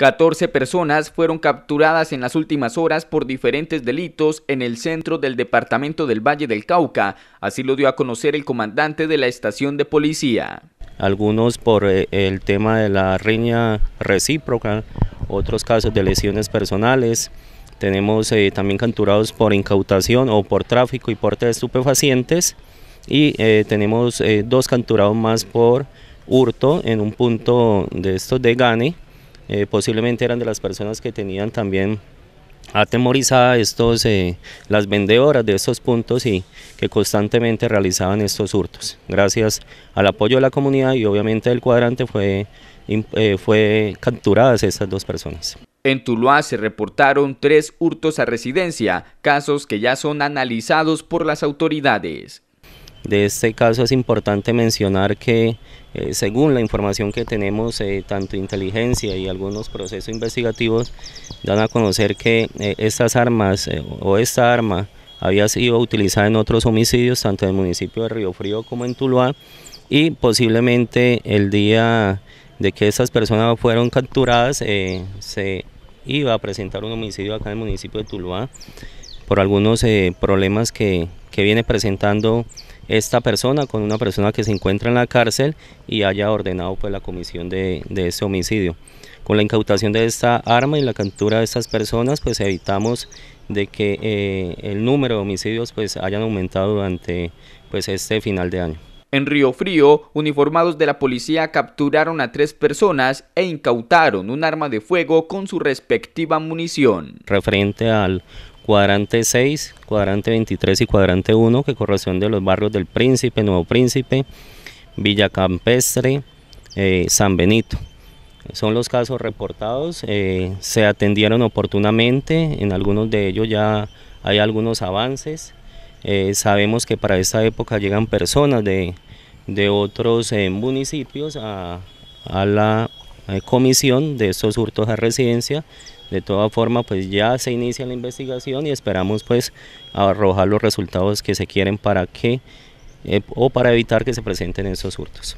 14 personas fueron capturadas en las últimas horas por diferentes delitos en el centro del departamento del Valle del Cauca, así lo dio a conocer el comandante de la estación de policía. Algunos por eh, el tema de la riña recíproca, otros casos de lesiones personales, tenemos eh, también capturados por incautación o por tráfico y porte de estupefacientes y eh, tenemos dos capturados más por hurto en un punto de estos de Gane eh, posiblemente eran de las personas que tenían también atemorizada estos, eh, las vendedoras de estos puntos y que constantemente realizaban estos hurtos. Gracias al apoyo de la comunidad y obviamente del cuadrante fue, eh, fue capturadas estas dos personas. En Tuluá se reportaron tres hurtos a residencia, casos que ya son analizados por las autoridades. De este caso es importante mencionar que eh, según la información que tenemos, eh, tanto inteligencia y algunos procesos investigativos dan a conocer que eh, estas armas o esta arma había sido utilizada en otros homicidios, tanto en el municipio de Río Frío como en Tuluá, y posiblemente el día de que estas personas fueron capturadas se iba a presentar un homicidio acá en el municipio de Tuluá por algunos eh, problemas que, viene presentando esta persona con una persona que se encuentra en la cárcel y haya ordenado pues la comisión de, de, este homicidio. Con la incautación de esta arma y la captura de estas personas pues evitamos de que eh, el número de homicidios pues hayan aumentado durante pues este final de año. En Río Frío, uniformados de la policía capturaron a tres personas e incautaron un arma de fuego con su respectiva munición. Referente al cuadrante 6, cuadrante 23 y cuadrante 1, que corresponde a los barrios del Príncipe, Nuevo Príncipe, Villa Campestre, eh, San Benito. Son los casos reportados, eh, se atendieron oportunamente, en algunos de ellos ya hay algunos avances. Eh, sabemos que para esta época llegan personas de, otros municipios a, a la eh, comisión de estos hurtos a residencia. De toda forma, pues ya se inicia la investigación y esperamos pues arrojar los resultados que se quieren para que eh, o para evitar que se presenten estos hurtos.